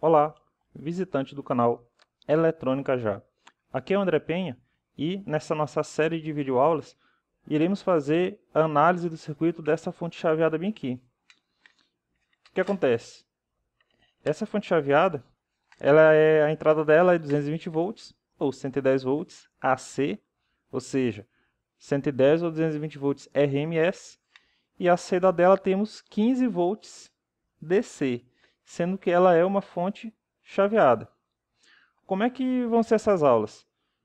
Olá, visitante do canal Eletrônica Já. Aqui é o André Penha e nessa nossa série de videoaulas iremos fazer a análise do circuito dessa fonte chaveada bem aqui. O que acontece? Essa fonte chaveada, ela é a entrada dela é 220 volts ou 110 volts AC, ou seja, 110 ou 220 volts RMS e a seda dela temos 15 volts DC sendo que ela é uma fonte chaveada. Como é que vão ser essas aulas?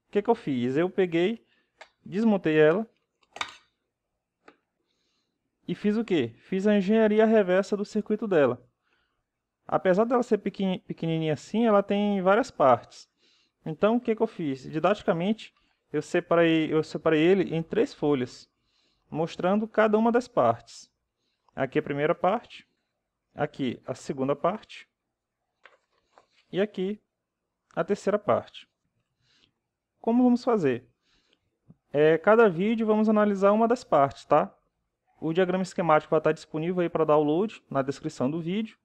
O que, é que eu fiz? Eu peguei, desmontei ela e fiz o que? Fiz a engenharia reversa do circuito dela. Apesar dela ser pequenininha assim, ela tem várias partes. Então, o que, é que eu fiz? Didaticamente, eu separei, eu separei ele em três folhas, mostrando cada uma das partes. Aqui é a primeira parte, Aqui a segunda parte. E aqui a terceira parte. Como vamos fazer? É, cada vídeo vamos analisar uma das partes, tá? O diagrama esquemático vai estar disponível aí para download na descrição do vídeo.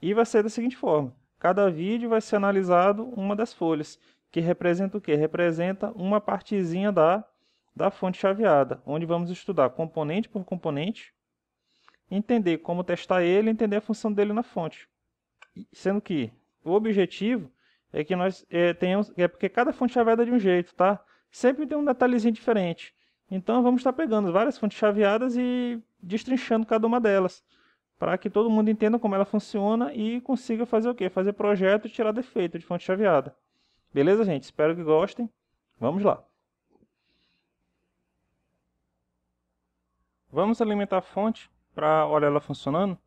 E vai ser da seguinte forma. Cada vídeo vai ser analisado uma das folhas, que representa o quê? Representa uma partezinha da, da fonte chaveada, onde vamos estudar componente por componente entender como testar ele entender a função dele na fonte. Sendo que o objetivo é que nós é, tenhamos. É porque cada fonte chaveada é de um jeito, tá? Sempre tem um detalhezinho diferente. Então vamos estar pegando várias fontes chaveadas e destrinchando cada uma delas. Para que todo mundo entenda como ela funciona e consiga fazer o quê? Fazer projeto e tirar defeito de fonte chaveada. Beleza, gente? Espero que gostem. Vamos lá. Vamos alimentar a fonte para olhar ela funcionando,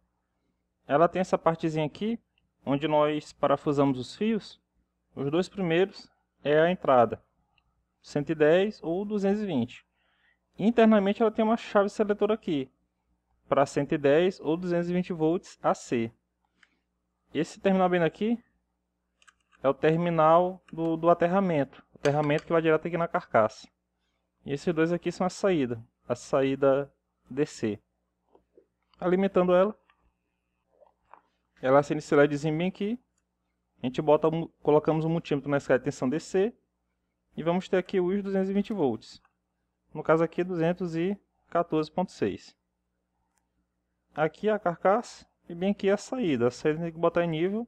ela tem essa partezinha aqui, onde nós parafusamos os fios, os dois primeiros é a entrada, 110 ou 220. Internamente ela tem uma chave seletora aqui, para 110 ou 220 volts AC. Esse terminal bem aqui é o terminal do, do aterramento, o aterramento que vai direto aqui na carcaça. E esses dois aqui são a saída, a saída DC alimentando ela. Ela se esse bem aqui. A gente bota, colocamos um multímetro na escala de tensão DC. E vamos ter aqui os 220 volts. No caso aqui, 214.6. Aqui a carcaça. E bem aqui a saída. A saída tem que botar em nível,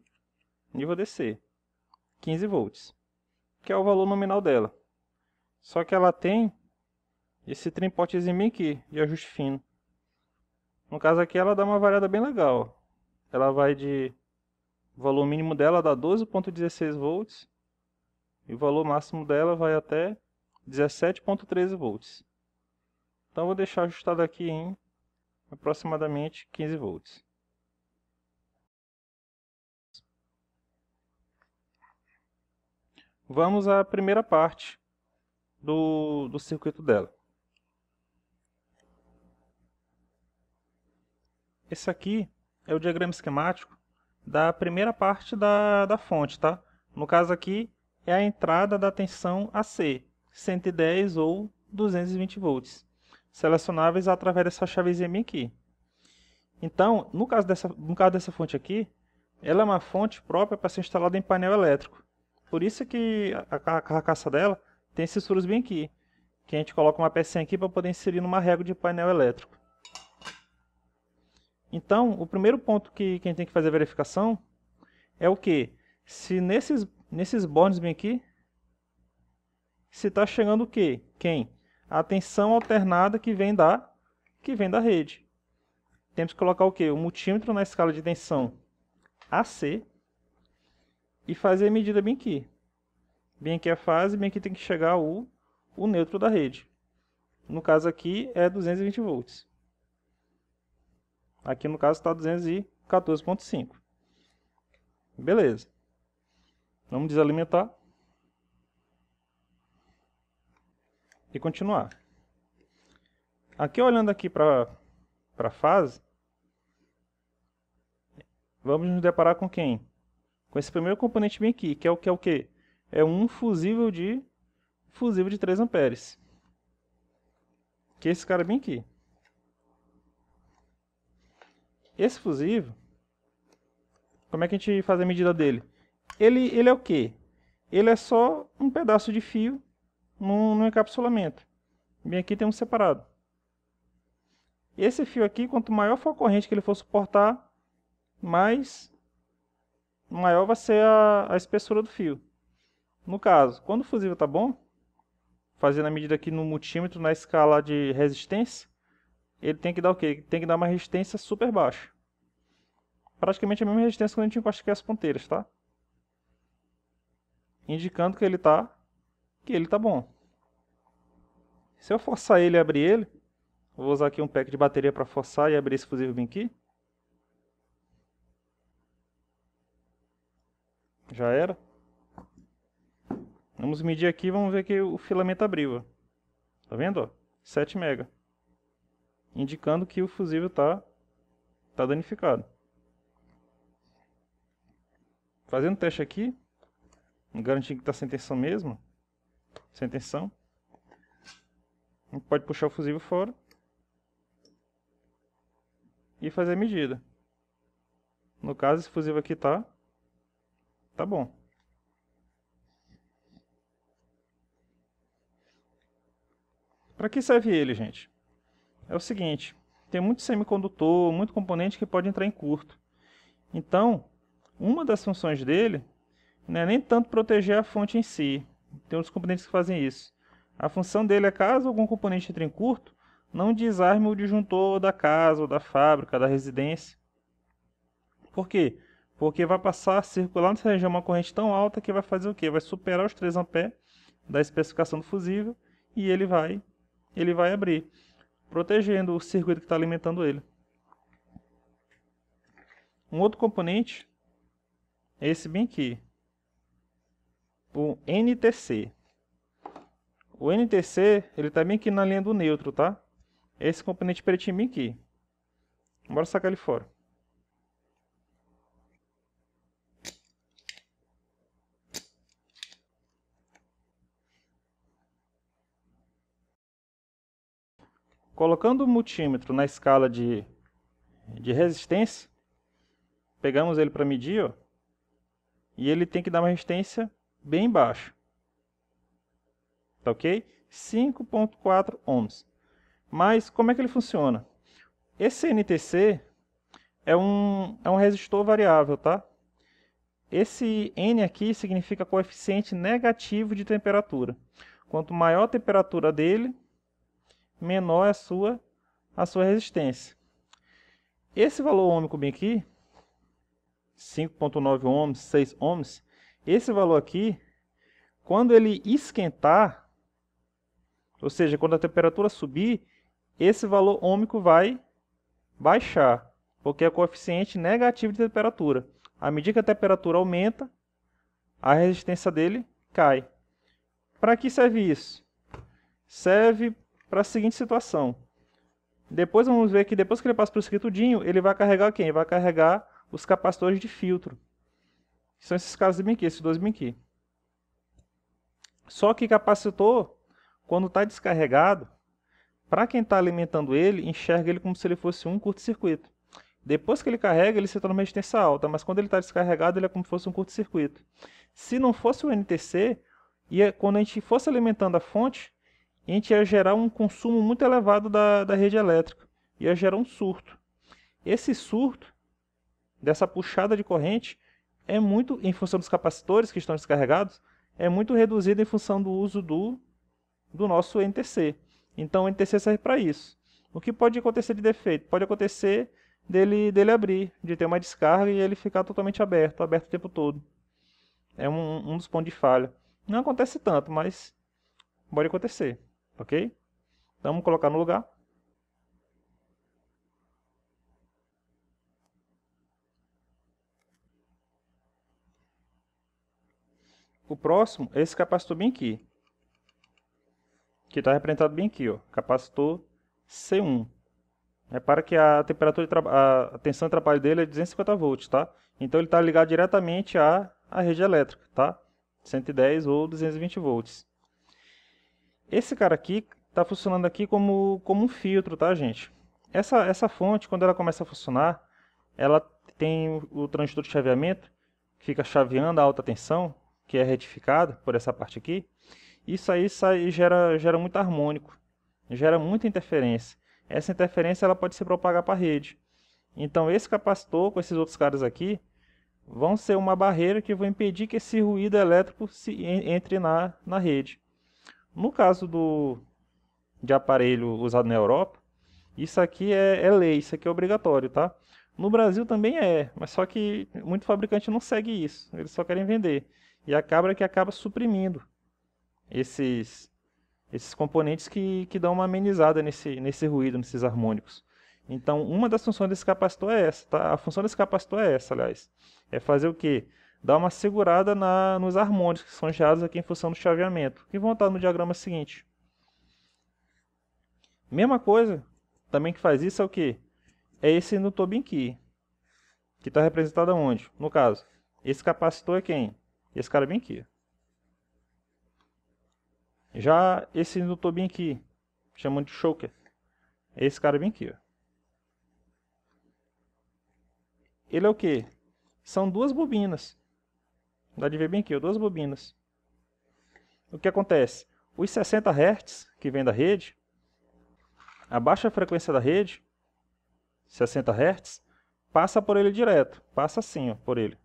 nível DC. 15 volts. Que é o valor nominal dela. Só que ela tem esse trimpotezinho bem aqui, de ajuste fino. No caso aqui ela dá uma variada bem legal. Ela vai de o valor mínimo dela dá 12.16 volts e o valor máximo dela vai até 17.13 volts. Então vou deixar ajustado aqui em aproximadamente 15 volts. Vamos à primeira parte do, do circuito dela. Esse aqui é o diagrama esquemático da primeira parte da, da fonte, tá? No caso aqui, é a entrada da tensão AC, 110 ou 220 volts, selecionáveis através dessa chavezinha aqui. Então, no caso dessa, no caso dessa fonte aqui, ela é uma fonte própria para ser instalada em painel elétrico. Por isso que a, a, carcaça dela tem esses furos bem aqui, que a gente coloca uma pecinha aqui para poder inserir numa régua de painel elétrico. Então, o primeiro ponto que, que a gente tem que fazer a verificação é o que? Se nesses, nesses bornes bem aqui, se está chegando o que? Quem? A tensão alternada que vem da, que vem da rede. Temos que colocar o que? O multímetro na escala de tensão AC e fazer a medida bem aqui. Bem aqui a fase, bem aqui tem que chegar o, o neutro da rede. No caso aqui é 220 volts. Aqui no caso está 214.5. Beleza. Vamos desalimentar. E continuar. Aqui olhando aqui para a fase, vamos nos deparar com quem? Com esse primeiro componente bem aqui, que é o que é o quê? É um fusível de fusível de 3 amperes. Que é esse cara bem aqui. Esse fusível, como é que a gente faz a medida dele? Ele, ele é o quê? Ele é só um pedaço de fio no, no encapsulamento. Bem aqui tem um separado. Esse fio aqui, quanto maior for a corrente que ele for suportar, mais maior vai ser a, a espessura do fio. No caso, quando o fusível está bom, fazendo a medida aqui no multímetro na escala de resistência, ele tem que dar o quê? Tem que dar uma resistência super baixa. Praticamente a mesma resistência quando a gente encosta aqui as ponteiras, tá? Indicando que ele tá, que ele tá bom. Se eu forçar ele e abrir ele, vou usar aqui um pack de bateria para forçar e abrir esse fusível bem aqui. Já era. Vamos medir aqui, vamos ver que o filamento abriu. Tá vendo? 7 mega indicando que o fusível está tá danificado. Fazendo o teste aqui, garantindo que está sem tensão mesmo, sem tensão, a gente pode puxar o fusível fora e fazer a medida. No caso, esse fusível aqui está tá bom. Para que serve ele, gente? é o seguinte: tem muito semicondutor, muito componente que pode entrar em curto. Então, uma das funções dele não é nem tanto proteger a fonte em si. Tem outros componentes que fazem isso. A função dele é caso algum componente entre em curto, não desarme o disjuntor da casa, ou da fábrica, da residência. Por quê? Porque vai passar a circular nessa região uma corrente tão alta que vai fazer o quê? Vai superar os 3 A da especificação do fusível e ele vai, ele vai abrir protegendo o circuito que está alimentando ele. Um outro componente é esse bem aqui, o NTC. O NTC ele está bem aqui na linha do neutro, tá? Esse componente pretinho bem aqui. Bora sacar ele fora. Colocando o multímetro na escala de, de resistência, pegamos ele para medir, ó, e ele tem que dar uma resistência bem baixa. Tá ok? 5.4 ohms. Mas como é que ele funciona? Esse NTC é um, é um resistor variável, tá? Esse N aqui significa coeficiente negativo de temperatura. Quanto maior a temperatura dele, menor é a sua, a sua resistência. Esse valor ômico bem aqui, 5.9 ohms, 6 ohms, esse valor aqui, quando ele esquentar, ou seja, quando a temperatura subir, esse valor ômico vai baixar, porque é coeficiente negativo de temperatura. À medida que a temperatura aumenta, a resistência dele cai. Para que serve isso? Serve para a seguinte situação. Depois vamos ver que depois que ele passa para o escritudinho, ele vai carregar quem? Ele vai carregar os capacitores de filtro. São esses casos de Minkey, esses dois Minkey. Só que capacitor, quando está descarregado, para quem está alimentando ele, enxerga ele como se ele fosse um curto-circuito. Depois que ele carrega, ele se torna uma resistência alta, mas quando ele está descarregado, ele é como se fosse um curto-circuito. Se não fosse o NTC, ia, é quando a gente fosse alimentando a fonte, a gente ia gerar um consumo muito elevado da, da rede elétrica, ia gerar um surto. Esse surto dessa puxada de corrente é muito, em função dos capacitores que estão descarregados, é muito reduzido em função do uso do, do nosso NTC. Então o NTC serve para isso. O que pode acontecer de defeito? Pode acontecer dele, dele abrir, de ter uma descarga e ele ficar totalmente aberto, aberto o tempo todo. É um, um dos pontos de falha. Não acontece tanto, mas pode acontecer. Ok? Então, vamos colocar no lugar. O próximo é esse capacitor bem aqui. Que está representado bem aqui, ó. Capacitor C1. Repara é que a temperatura a tensão de trabalho dele é 250 volts, tá? Então ele está ligado diretamente à, à rede elétrica, tá? 110 ou 220 volts. Esse cara aqui está funcionando aqui como, como um filtro, tá, gente? Essa, essa fonte, quando ela começa a funcionar, ela tem o, o transistor de chaveamento, que fica chaveando a alta tensão, que é retificado por essa parte aqui. Isso aí sai, gera, gera muito harmônico, gera muita interferência. Essa interferência ela pode se propagar para a rede. Então esse capacitor com esses outros caras aqui vão ser uma barreira que vão impedir que esse ruído elétrico se entre na, na rede. No caso do, de aparelho usado na Europa, isso aqui é, é lei, isso aqui é obrigatório, tá? No Brasil também é, mas só que muito fabricante não segue isso, eles só querem vender. E acaba que acaba suprimindo esses, esses componentes que, que dão uma amenizada nesse, nesse ruído, nesses harmônicos. Então, uma das funções desse capacitor é essa, tá? A função desse capacitor é essa, aliás. É fazer o quê? dá uma segurada na, nos harmônicos que são gerados aqui em função do chaveamento, que vão estar no diagrama seguinte. Mesma coisa, também que faz isso é o que? É esse no Tobin Key, que está representado onde? No caso, esse capacitor é quem? Esse cara é bem aqui. Já esse no aqui, chamando de choker, é esse cara bem aqui. Ó. Ele é o que? São duas bobinas Dá de ver bem aqui, ó, duas bobinas. O que acontece? Os 60 Hz que vem da rede, a baixa frequência da rede, 60 Hz, passa por ele direto, passa assim ó, por ele,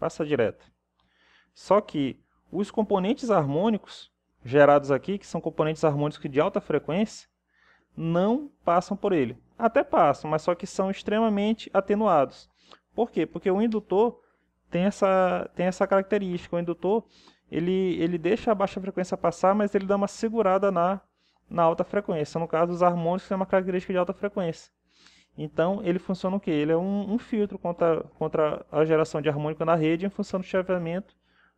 passa direto. Só que os componentes harmônicos gerados aqui, que são componentes harmônicos de alta frequência, não passam por ele. Até passam, mas só que são extremamente atenuados. Por quê? Porque o indutor tem essa, tem essa característica. O indutor ele, ele deixa a baixa frequência passar, mas ele dá uma segurada na, na alta frequência. No caso, os harmônicos têm uma característica de alta frequência. Então, ele funciona o quê? Ele é um, um filtro contra, contra a geração de harmônico na rede em função do chaveamento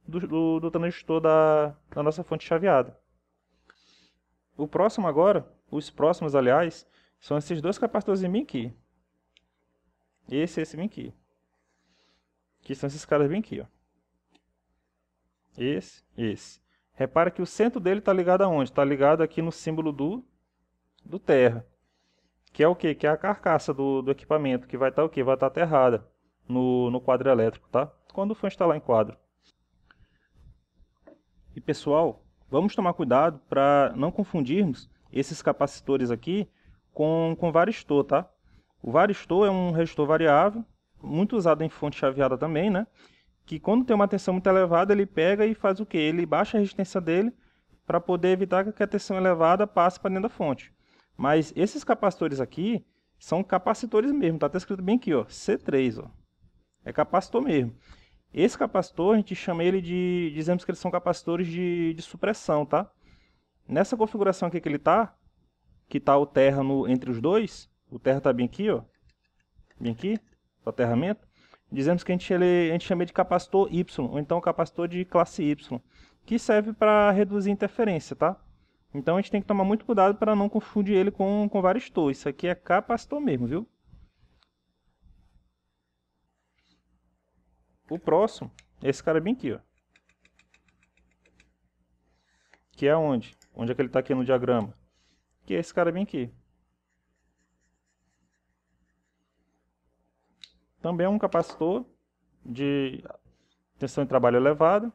do, do, do transistor da, da nossa fonte chaveada. O próximo agora, os próximos, aliás, são esses dois capacitores em mim aqui Esse e esse aqui que são esses caras bem aqui, ó. Esse, esse. Repara que o centro dele está ligado aonde? Está ligado aqui no símbolo do, do terra. Que é o que? Que é a carcaça do, do equipamento, que vai estar tá, o que? Vai estar tá aterrada no, no quadro elétrico, tá? Quando for instalar em quadro. E pessoal, vamos tomar cuidado para não confundirmos esses capacitores aqui com, com varistor, tá? O varistor é um resistor variável muito usado em fonte chaveada também, né? Que quando tem uma tensão muito elevada, ele pega e faz o que Ele baixa a resistência dele para poder evitar que a tensão elevada passe para dentro da fonte. Mas esses capacitores aqui são capacitores mesmo, tá até escrito bem aqui, ó, C3, ó. É capacitor mesmo. Esse capacitor, a gente chama ele de, dizemos que eles são capacitores de, de supressão, tá? Nessa configuração aqui que ele tá, que tá o terra no, entre os dois, o terra tá bem aqui, ó, bem aqui, aterramento, dizemos que a gente, ele, a gente chama de capacitor Y, ou então capacitor de classe Y, que serve para reduzir interferência, tá? Então a gente tem que tomar muito cuidado para não confundir ele com, com varistor. Isso aqui é capacitor mesmo, viu? O próximo é esse cara é bem aqui, ó. Que é onde? Onde é que ele está aqui no diagrama? Que é esse cara é bem aqui. também é um capacitor de tensão de trabalho elevada,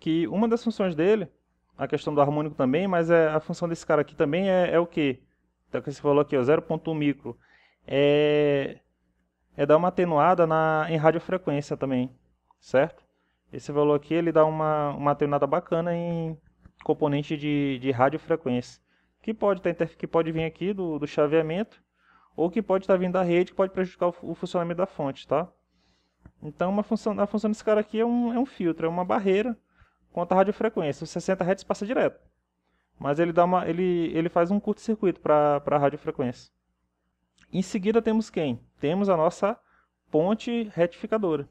que uma das funções dele, a questão do harmônico também, mas é, a função desse cara aqui também é, é o quê? Então, que você falou aqui, 0.1 micro, é, é dar uma atenuada na, em radiofrequência também, certo? Esse valor aqui ele dá uma, uma atenuada bacana em componente de, de radiofrequência, que pode, ter, tá, que pode vir aqui do, do chaveamento, ou que pode estar vindo da rede, que pode prejudicar o, funcionamento da fonte, tá? Então, uma função, a função desse cara aqui é um, é um filtro, é uma barreira contra a radiofrequência. Os 60 Hz passa direto, mas ele, dá uma, ele, ele faz um curto-circuito para a radiofrequência. Em seguida, temos quem? Temos a nossa ponte retificadora.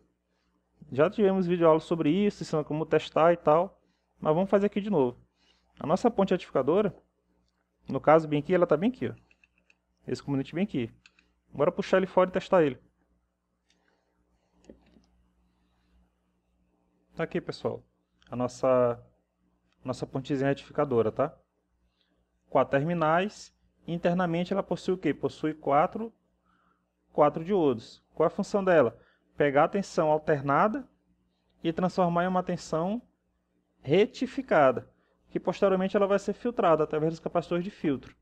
Já tivemos vídeo aula sobre isso, ensinando como testar e tal, mas vamos fazer aqui de novo. A nossa ponte retificadora, no caso bem aqui, ela está bem aqui, ó esse componente bem aqui. Bora puxar ele fora e testar ele. Tá aqui, pessoal, a nossa, nossa pontezinha retificadora, tá? Quatro terminais. Internamente ela possui o quê? Possui quatro, quatro diodos. Qual é a função dela? Pegar a tensão alternada e transformar em uma tensão retificada, que posteriormente ela vai ser filtrada através dos capacitores de filtro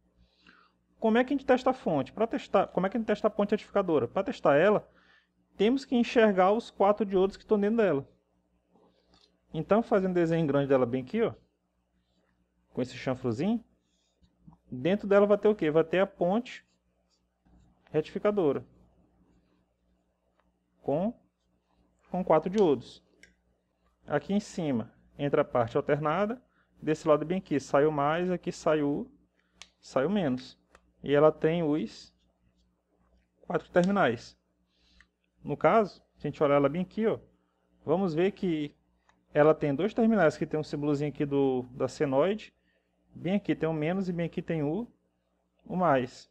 como é que a gente testa a fonte? Para testar, como é que a gente testa a ponte certificadora? Para testar ela, temos que enxergar os quatro diodos que estão dentro dela. Então, fazendo um desenho grande dela bem aqui, ó, com esse chanfrozinho, dentro dela vai ter o quê? Vai ter a ponte retificadora com, com quatro diodos. Aqui em cima entra a parte alternada, desse lado bem aqui saiu mais, aqui saiu, saiu menos e ela tem os quatro terminais. No caso, se a gente olhar ela bem aqui, ó, vamos ver que ela tem dois terminais que tem um símbolozinho aqui do, da senoide, bem aqui tem o um menos e bem aqui tem o, o mais.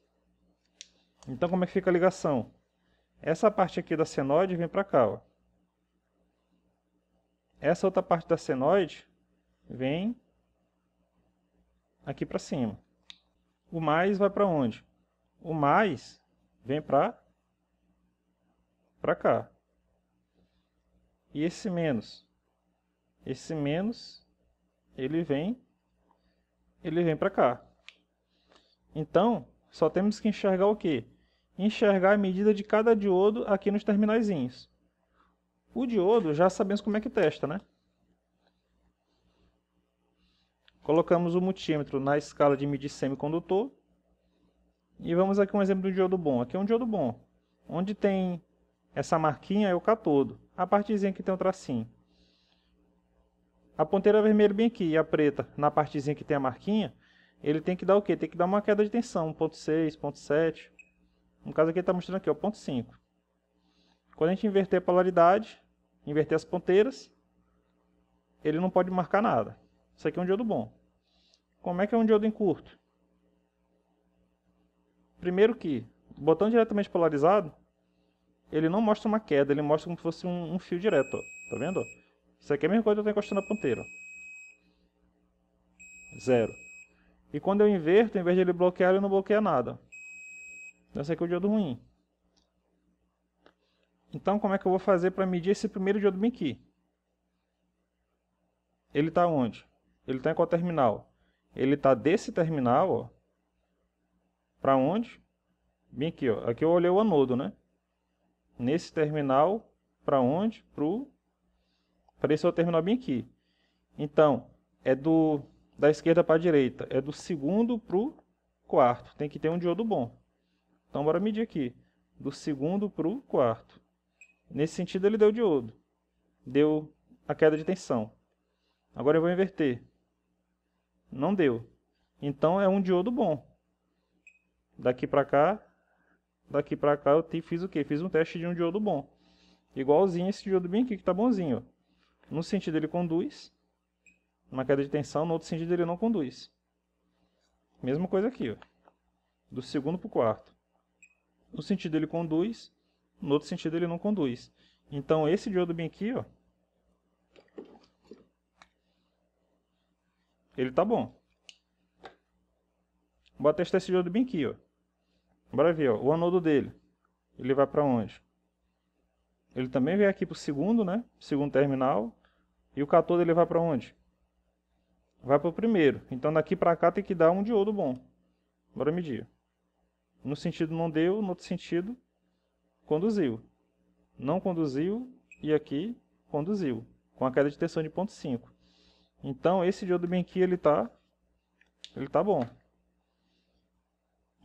Então como é que fica a ligação? Essa parte aqui da senoide vem para cá, ó. Essa outra parte da senoide vem aqui para cima. O mais vai para onde? O mais vem para para cá. E esse menos? Esse menos ele vem ele vem para cá. Então, só temos que enxergar o quê? Enxergar a medida de cada diodo aqui nos terminaizinhos. O diodo já sabemos como é que testa, né? Colocamos o multímetro na escala de medir semicondutor. E vamos aqui um exemplo de um diodo bom. Aqui é um diodo bom. Onde tem essa marquinha é o catodo. A partezinha que tem o um tracinho. A ponteira é vermelha bem aqui e a preta na partezinha que tem a marquinha, ele tem que dar o quê? Tem que dar uma queda de tensão, 1.6, 1.7. No caso aqui ele está mostrando aqui, 0.5. Quando a gente inverter a polaridade, inverter as ponteiras, ele não pode marcar nada. Isso aqui é um diodo bom. Como é que é um diodo em curto? Primeiro que, botão diretamente polarizado, ele não mostra uma queda, ele mostra como se fosse um, um fio direto, ó. Tá vendo? Isso aqui é a mesma coisa que eu estou encostando a ponteira. Zero. E quando eu inverto, em vez de ele bloquear, ele não bloqueia nada. Então esse aqui é o diodo ruim. Então como é que eu vou fazer para medir esse primeiro diodo bem aqui? Ele está onde? Ele está em qual terminal? Ele está desse terminal, para onde? Bem aqui, ó. Aqui eu olhei o anodo, né? Nesse terminal, para onde? Pro para esse outro terminal bem aqui. Então, é do da esquerda para a direita, é do segundo pro quarto. Tem que ter um diodo bom. Então bora medir aqui, do segundo pro quarto. Nesse sentido ele deu diodo. Deu a queda de tensão. Agora eu vou inverter. Não deu. Então é um diodo bom. Daqui para cá, daqui para cá eu fiz o quê? Fiz um teste de um diodo bom. Igualzinho esse diodo bem aqui que tá bonzinho. No sentido ele conduz, uma queda de tensão, no outro sentido ele não conduz. Mesma coisa aqui, ó. Do segundo para o quarto. No sentido ele conduz, no outro sentido ele não conduz. Então esse diodo bem aqui, ó, Ele tá bom. Vou testar esse diodo bem aqui, ó. Bora ver, ó, o anodo dele. Ele vai para onde? Ele também vem aqui pro segundo, né? Segundo terminal. E o catodo ele vai para onde? Vai pro primeiro. Então daqui para cá tem que dar um diodo bom. Bora medir. No sentido não deu, no outro sentido conduziu. Não conduziu e aqui conduziu, com a queda de tensão de 0.5. Então esse diodo bem aqui ele tá ele tá bom.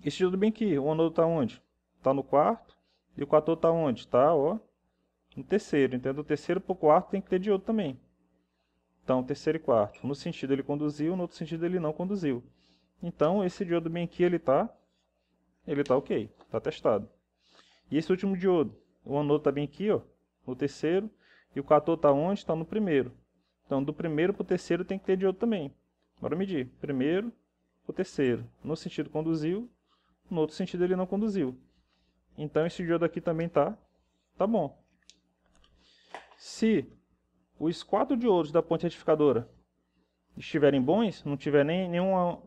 Esse diodo bem aqui, o anodo tá onde? Tá no quarto. E o catodo tá onde? Tá, ó, no terceiro. Então é do terceiro para o quarto tem que ter diodo também. Então terceiro e quarto. No sentido ele conduziu, no outro sentido ele não conduziu. Então esse diodo bem aqui ele tá ele tá OK, tá testado. E esse último diodo, o anodo tá bem aqui, ó, no terceiro, e o catodo está onde? Está no primeiro. Então, do primeiro para o terceiro tem que ter diodo também. Bora medir. Primeiro para o terceiro. No sentido conduziu, no outro sentido ele não conduziu. Então, esse diodo aqui também tá, tá bom. Se os quatro diodos da ponte retificadora estiverem bons, não tiver nem nenhum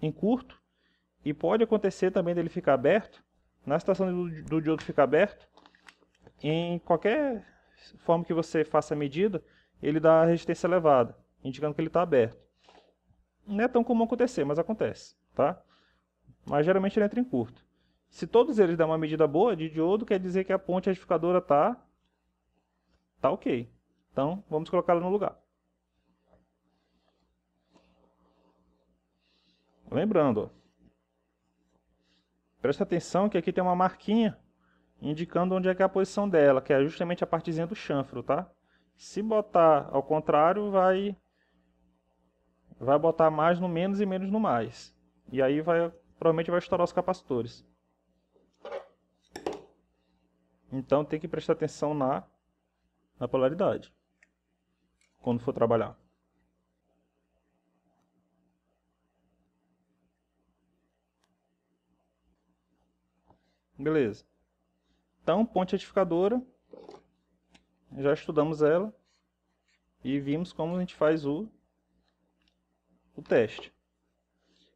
encurto, e pode acontecer também dele ficar aberto, na situação do, do diodo ficar aberto, em qualquer forma que você faça a medida, ele dá resistência elevada, indicando que ele está aberto. Não é tão comum acontecer, mas acontece, tá? Mas geralmente ele entra em curto. Se todos eles dão uma medida boa de diodo, quer dizer que a ponte edificadora está tá ok. Então, vamos colocá-la no lugar. Lembrando, presta atenção que aqui tem uma marquinha indicando onde é que é a posição dela, que é justamente a partezinha do chanfro, tá? Se botar ao contrário, vai vai botar mais no menos e menos no mais. E aí vai provavelmente vai estourar os capacitores. Então tem que prestar atenção na na polaridade quando for trabalhar. Beleza. Então, ponte atificadora já estudamos ela e vimos como a gente faz o, o teste.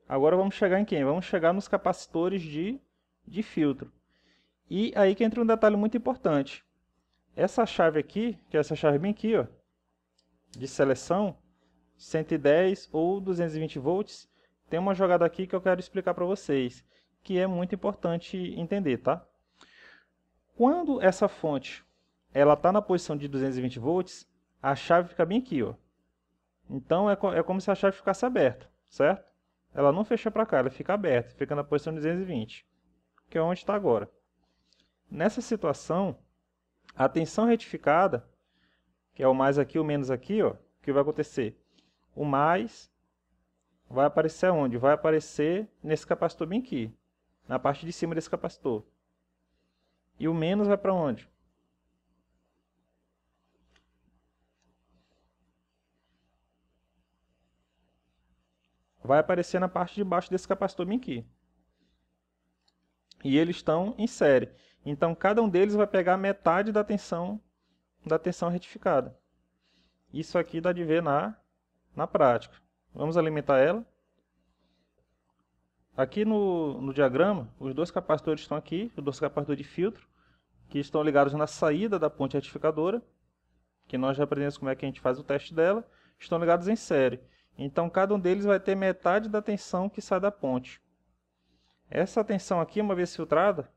Agora vamos chegar em quem? Vamos chegar nos capacitores de, de filtro. E aí que entra um detalhe muito importante. Essa chave aqui, que é essa chave bem aqui, ó, de seleção, 110 ou 220 volts, tem uma jogada aqui que eu quero explicar para vocês, que é muito importante entender, tá? Quando essa fonte ela está na posição de 220 volts, a chave fica bem aqui, ó. Então é, co é como se a chave ficasse aberta, certo? Ela não fecha para cá, ela fica aberta, fica na posição de 220, que é onde está agora. Nessa situação, a tensão retificada, que é o mais aqui, o menos aqui, ó, o que vai acontecer? O mais vai aparecer onde? Vai aparecer nesse capacitor bem aqui, na parte de cima desse capacitor. E o menos vai para onde? vai aparecer na parte de baixo desse capacitor bem aqui. E eles estão em série. Então, cada um deles vai pegar metade da tensão da tensão retificada. Isso aqui dá de ver na, na prática. Vamos alimentar ela. Aqui no, no diagrama, os dois capacitores estão aqui, os dois capacitores de filtro, que estão ligados na saída da ponte retificadora, que nós já aprendemos como é que a gente faz o teste dela, estão ligados em série. Então cada um deles vai ter metade da tensão que sai da ponte. Essa tensão aqui, uma vez filtrada,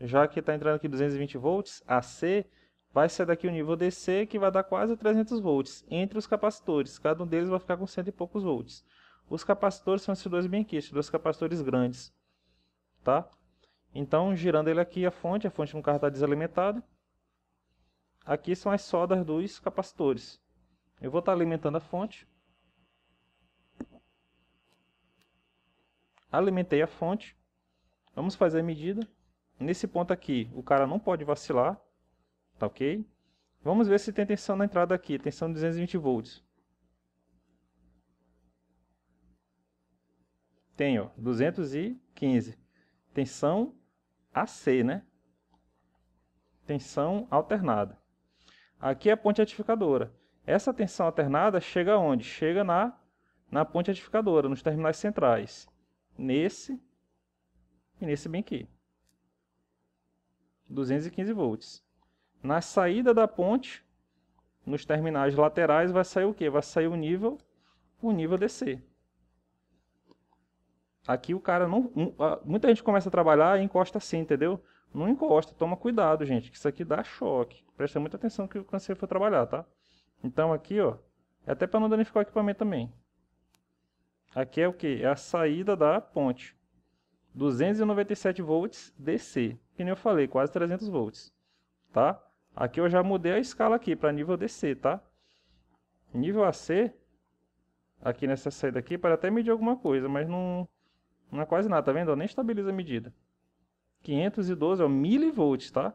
já que está entrando aqui 220 volts, AC vai ser daqui o nível DC, que vai dar quase 300 volts, entre os capacitores. Cada um deles vai ficar com cento e poucos volts. Os capacitores são esses dois bem aqui, esses dois capacitores grandes. Tá? Então, girando ele aqui, a fonte, a fonte no carro está desalimentada. Aqui são as soldas dos capacitores. Eu vou estar tá alimentando a fonte. alimentei a fonte, vamos fazer a medida. Nesse ponto aqui, o cara não pode vacilar, tá ok? Vamos ver se tem tensão na entrada aqui, tensão 220 volts. Tem, ó, 215. Tensão AC, né? Tensão alternada. Aqui é a ponte atificadora. Essa tensão alternada chega onde? Chega na, na ponte atificadora, nos terminais centrais nesse e nesse bem aqui. 215 volts. Na saída da ponte, nos terminais laterais, vai sair o que? Vai sair o nível, o nível DC. Aqui o cara não. Muita gente começa a trabalhar e encosta assim, entendeu? Não encosta, toma cuidado, gente, que isso aqui dá choque. Presta muita atenção que o você for trabalhar, tá? Então aqui, ó, é até para não danificar o equipamento também. Aqui é o que? É a saída da ponte. 297 volts DC. Que nem eu falei, quase 300 volts. Tá? Aqui eu já mudei a escala aqui para nível DC, tá? Nível AC, aqui nessa saída aqui, para até medir alguma coisa, mas não, não é quase nada, tá vendo? nem estabiliza a medida. 512 é o milivolts, tá?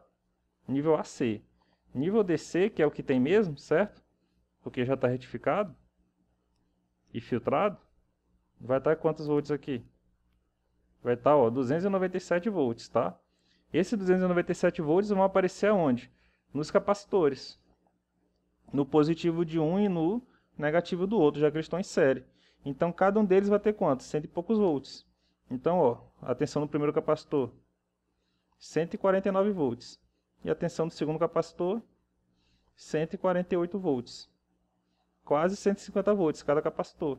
Nível AC. Nível DC, que é o que tem mesmo, certo? Porque já está retificado e filtrado. Vai estar quantos volts aqui? Vai estar, ó, 297 volts, tá? Esse 297 volts vão aparecer aonde? Nos capacitores. No positivo de um e no negativo do outro, já que eles estão em série. Então, cada um deles vai ter quanto? Cento e poucos volts. Então, ó, atenção no primeiro capacitor, 149 volts. E a tensão do segundo capacitor, 148 volts. Quase 150 volts cada capacitor.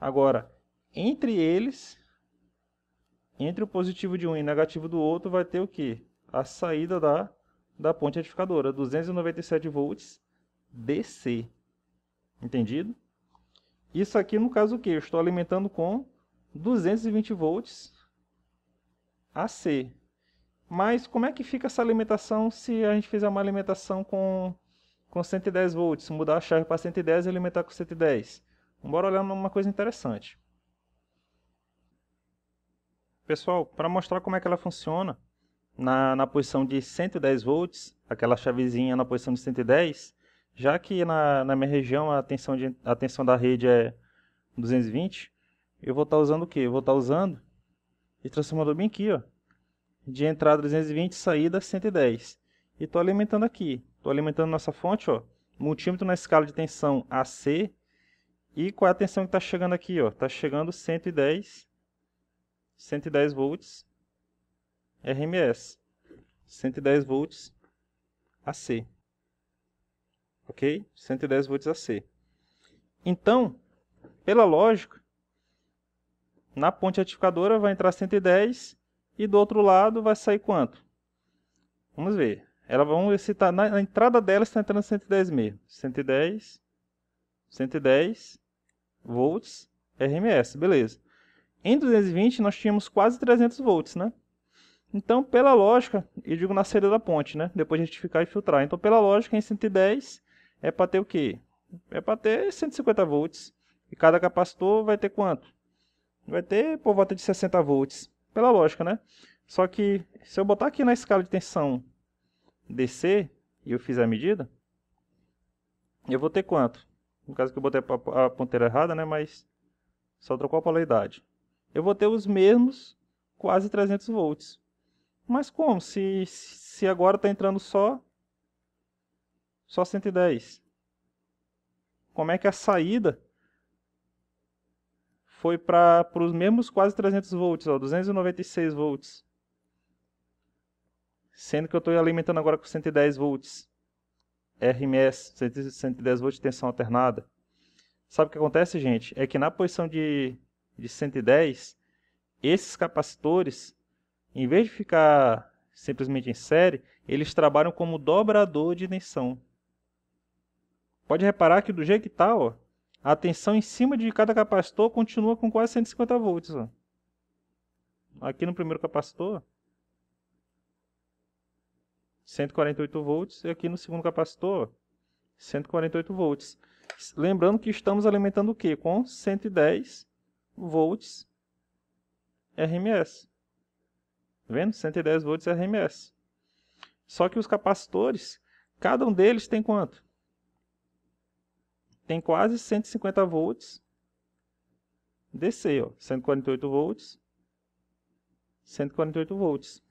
Agora, entre eles, entre o positivo de um e o negativo do outro, vai ter o quê? A saída da, da ponte edificadora, 297 volts DC. Entendido? Isso aqui, no caso, o que? Eu estou alimentando com 220 volts AC. Mas como é que fica essa alimentação se a gente fizer uma alimentação com, com 110 volts? Mudar a chave para 110 e alimentar com 110. Bora olhar uma coisa interessante. Pessoal, para mostrar como é que ela funciona, na, na posição de 110 volts, aquela chavezinha na posição de 110, já que na, na minha região a tensão, de, a tensão da rede é 220, eu vou estar tá usando o que? Eu vou estar tá usando e transformador bem aqui, ó, de entrada 220 saída 110. E estou alimentando aqui, estou alimentando nossa fonte, ó, multímetro na escala de tensão AC e qual é a tensão que está chegando aqui? Está chegando 110, 110 volts RMS, 110 volts AC. Ok? 110 volts AC. Então, pela lógica, na ponte atificadora vai entrar 110 e do outro lado vai sair quanto? Vamos ver. Ela vamos ver se tá, na, na entrada dela está entrando 110 mesmo. 110, 110 volts RMS, beleza. Em 220 nós tínhamos quase 300 volts, né? Então, pela lógica, eu digo na saída da ponte, né? Depois de retificar e filtrar. Então, pela lógica, em 110 é para ter o quê? É para ter 150 volts. E cada capacitor vai ter quanto? Vai ter por volta de 60 volts. Pela lógica, né? Só que se eu botar aqui na escala de tensão DC e eu fizer a medida, eu vou ter quanto? No caso que eu botei a, a ponteira errada, né? Mas só trocou a polaridade. Eu vou ter os mesmos quase 300 volts. Mas como? Se, se agora está entrando só, só 110. Como é que a saída foi para os mesmos quase 300 volts, ó, 296 volts. Sendo que eu estou alimentando agora com 110 volts. RMS, 110 volts de tensão alternada. Sabe o que acontece, gente? É que na posição de, de 110, esses capacitores, em vez de ficar simplesmente em série, eles trabalham como dobrador de tensão. Pode reparar que do jeito que está, ó, a tensão em cima de cada capacitor continua com quase 150 volts. Ó. Aqui no primeiro capacitor, 148 volts, e aqui no segundo capacitor, 148 volts. Lembrando que estamos alimentando o que? Com 110 volts RMS. Tá vendo? 110 volts RMS. Só que os capacitores, cada um deles tem quanto? Tem quase 150 volts DC, ó, 148 volts, 148 volts.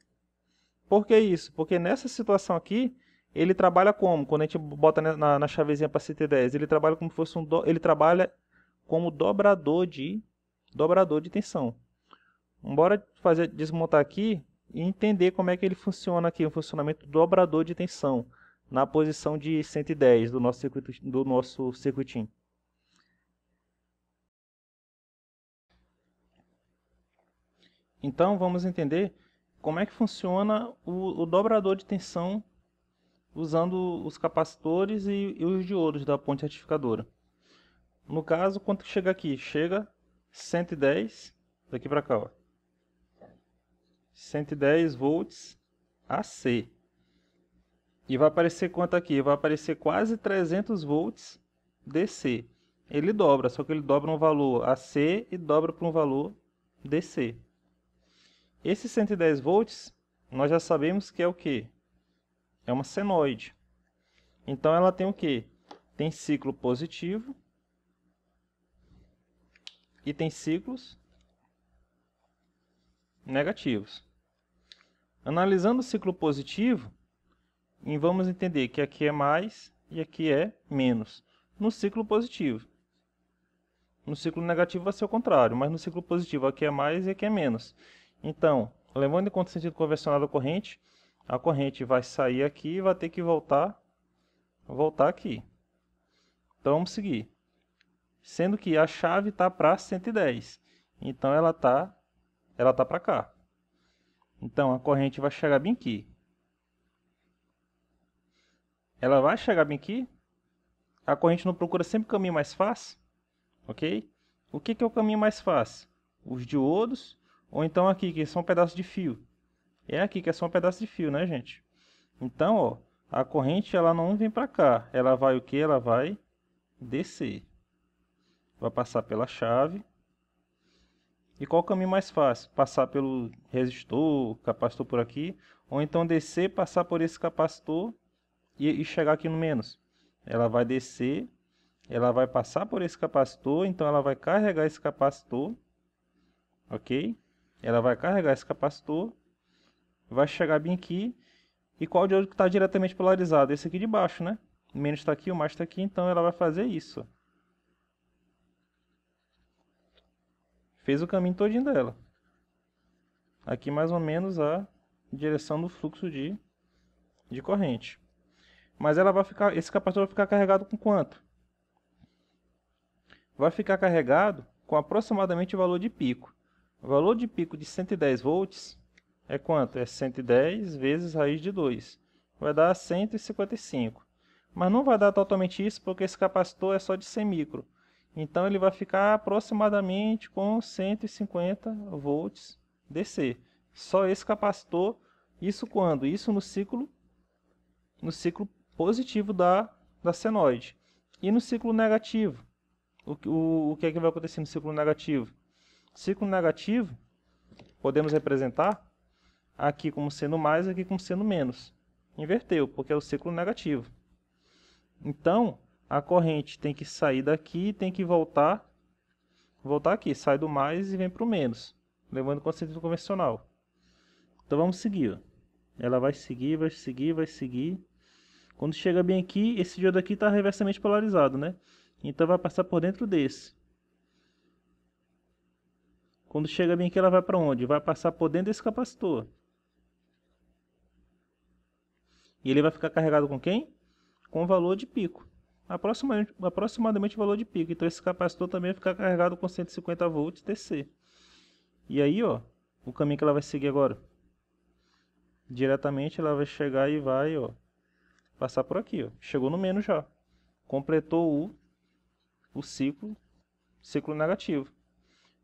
Por que isso? Porque nessa situação aqui, ele trabalha como? Quando a gente bota na, na chavezinha para CT10, ele trabalha como fosse um do, ele trabalha como dobrador de dobrador de tensão. Bora fazer desmontar aqui e entender como é que ele funciona aqui, o funcionamento do dobrador de tensão na posição de 110 do nosso circuito, do nosso circuitinho. Então vamos entender como é que funciona o, o dobrador de tensão usando os capacitores e, e os diodos da ponte retificadora. No caso, quanto que chega aqui? Chega 110, daqui para cá, ó. 110 volts AC. E vai aparecer quanto aqui? Vai aparecer quase 300 volts DC. Ele dobra, só que ele dobra um valor AC e dobra para um valor DC. Esse 110 volts, nós já sabemos que é o que? É uma senoide. Então ela tem o que? Tem ciclo positivo e tem ciclos negativos. Analisando o ciclo positivo, vamos entender que aqui é mais e aqui é menos, no ciclo positivo. No ciclo negativo vai ser o contrário, mas no ciclo positivo aqui é mais e aqui é menos. Então, levando em conta o sentido convencional da corrente, a corrente vai sair aqui e vai ter que voltar, voltar aqui. Então, vamos seguir. Sendo que a chave está para 110, então ela está ela tá para cá. Então, a corrente vai chegar bem aqui. Ela vai chegar bem aqui. A corrente não procura sempre o caminho mais fácil, ok? O que, que é o caminho mais fácil? Os diodos ou então aqui, que é só um pedaço de fio. É aqui que é só um pedaço de fio, né, gente? Então, ó, a corrente ela não vem para cá. Ela vai o que? Ela vai descer. Vai passar pela chave. E qual o caminho mais fácil? Passar pelo resistor, capacitor por aqui, ou então descer, passar por esse capacitor e, e chegar aqui no menos. Ela vai descer, ela vai passar por esse capacitor, então ela vai carregar esse capacitor, ok? Ela vai carregar esse capacitor, vai chegar bem aqui. E qual diodo que está diretamente polarizado? Esse aqui de baixo, né? O menos está aqui, o mais está aqui, então ela vai fazer isso. Fez o caminho todinho dela. Aqui mais ou menos a direção do fluxo de, de corrente. Mas ela vai ficar, esse capacitor vai ficar carregado com quanto? Vai ficar carregado com aproximadamente o valor de pico. O valor de pico de 110 volts é quanto? É 110 vezes raiz de 2. Vai dar 155. Mas não vai dar totalmente isso porque esse capacitor é só de 100 micro. Então ele vai ficar aproximadamente com 150 volts DC. Só esse capacitor, isso quando? Isso no ciclo no ciclo positivo da, da senoide. E no ciclo negativo, o, o, o que é que vai acontecer no ciclo negativo? Ciclo negativo podemos representar aqui como sendo mais aqui como sendo menos. Inverteu, porque é o ciclo negativo. Então, a corrente tem que sair daqui e tem que voltar, voltar aqui. Sai do mais e vem para o menos, levando com sentido convencional. Então vamos seguir. Ó. Ela vai seguir, vai seguir, vai seguir. Quando chega bem aqui, esse diodo aqui está reversamente polarizado, né? Então vai passar por dentro desse. Quando chega bem aqui, ela vai para onde? Vai passar por dentro desse capacitor. E ele vai ficar carregado com quem? Com o valor de pico. Aproximadamente, aproximadamente o valor de pico. Então esse capacitor também vai ficar carregado com 150 volts DC. E aí, ó, o caminho que ela vai seguir agora. Diretamente ela vai chegar e vai, ó, passar por aqui, ó. Chegou no menos já. Completou o, o ciclo, ciclo negativo.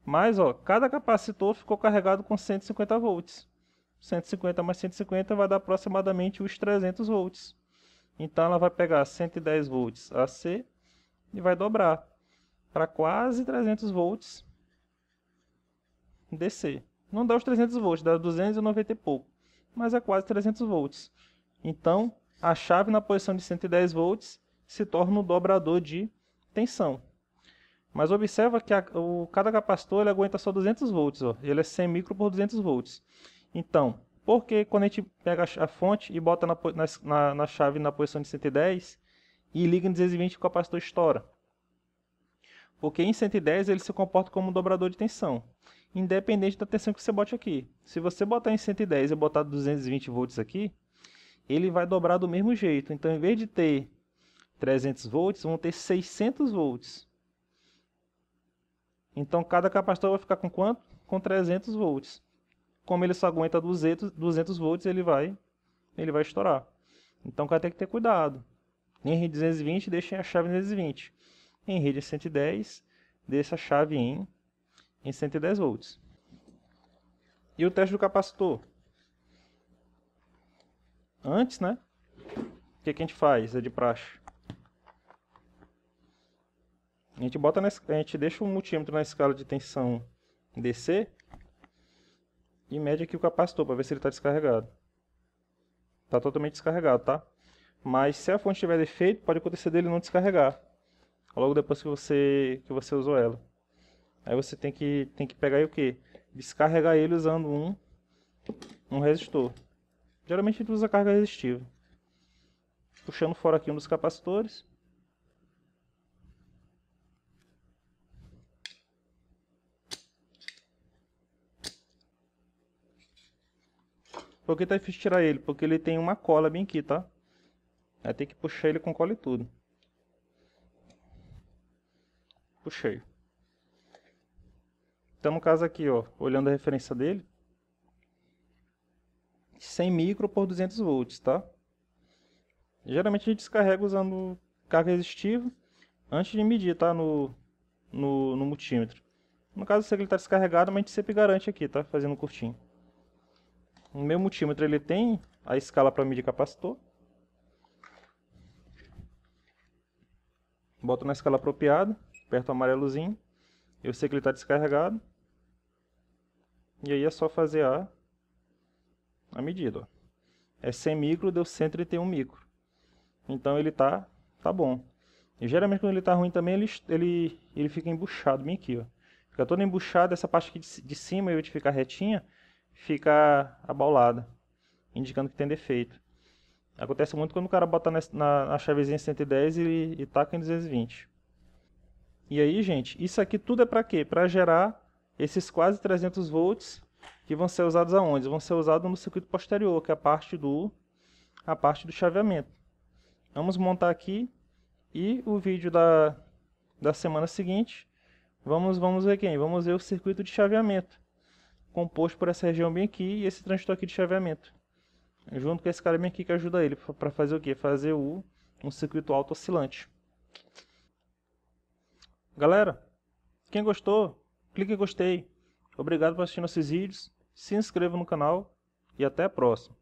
Mas, ó, cada capacitor ficou carregado com 150 volts. 150 mais 150 vai dar aproximadamente os 300 volts. Então ela vai pegar 110 volts AC e vai dobrar para quase 300 volts DC. Não dá os 300 volts, dá 290 e pouco, mas é quase 300 volts. Então a chave na posição de 110 volts se torna o dobrador de tensão. Mas observa que a, o, cada capacitor ele aguenta só 200 volts, ó. ele é 100 micro por 200 volts. Então, porque quando a gente pega a fonte e bota na, na, na chave na posição de 110 e liga em 220 o capacitor estoura? Porque em 110 ele se comporta como um dobrador de tensão, independente da tensão que você bote aqui. Se você botar em 110 e botar 220 volts aqui, ele vai dobrar do mesmo jeito. Então, em vez de ter 300 volts, vão ter 600 volts. Então cada capacitor vai ficar com quanto? Com 300 volts. Como ele só aguenta 200, 200 volts, ele vai, ele vai estourar. Então o cara tem que ter cuidado. Em rede 220, deixem a chave em 220. Em rede 110, deixa a chave em, em 110 volts. E o teste do capacitor? Antes, né? O que, que a gente faz? É de praxe. A gente, bota na, a gente deixa o multímetro na escala de tensão DC e mede aqui o capacitor para ver se ele está descarregado. Está totalmente descarregado, tá? Mas se a fonte tiver defeito, pode acontecer dele não descarregar. Logo depois que você, que você usou ela. Aí você tem que, tem que pegar o que? Descarregar ele usando um, um resistor. Geralmente a gente usa carga resistiva. Puxando fora aqui um dos capacitores. Por que tá difícil tirar ele? Porque ele tem uma cola bem aqui, tá? Aí tem que puxar ele com cola e tudo. Puxei. Então no caso aqui, ó, olhando a referência dele, 100 micro por 200 volts, tá? Geralmente a gente descarrega usando carga resistiva antes de medir, tá? No, no, no multímetro. No caso, se ele tá descarregado, mas a gente sempre garante aqui, tá? Fazendo curtinho. O meu multímetro ele tem a escala para medir capacitor. Boto na escala apropriada, aperto o amarelozinho. Eu sei que ele está descarregado. E aí é só fazer a, a medida. Ó. É 100 micro, deu 131 micro. Então ele tá, tá bom. E geralmente quando ele tá ruim também, ele, ele, ele fica embuchado bem aqui, ó. Fica todo embuchado, essa parte aqui de, de cima, em vez de ficar retinha, fica abaulada, indicando que tem defeito. Acontece muito quando o cara bota na, na, chavezinha 110 e, e taca em 220. E aí, gente, isso aqui tudo é para quê? Para gerar esses quase 300 volts que vão ser usados aonde? Vão ser usados no circuito posterior, que é a parte do a parte do chaveamento. Vamos montar aqui e o vídeo da, da semana seguinte, vamos vamos ver quem? Vamos ver o circuito de chaveamento composto por essa região bem aqui e esse transistor aqui de chaveamento. Junto com esse cara bem aqui que ajuda ele para fazer o quê? Fazer o, um circuito alto oscilante. Galera, quem gostou, clique em gostei. Obrigado por assistir nossos vídeos, se inscreva no canal e até a próxima.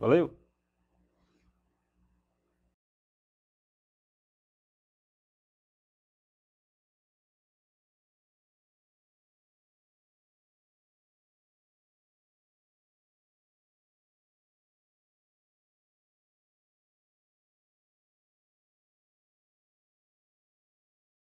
Valeu!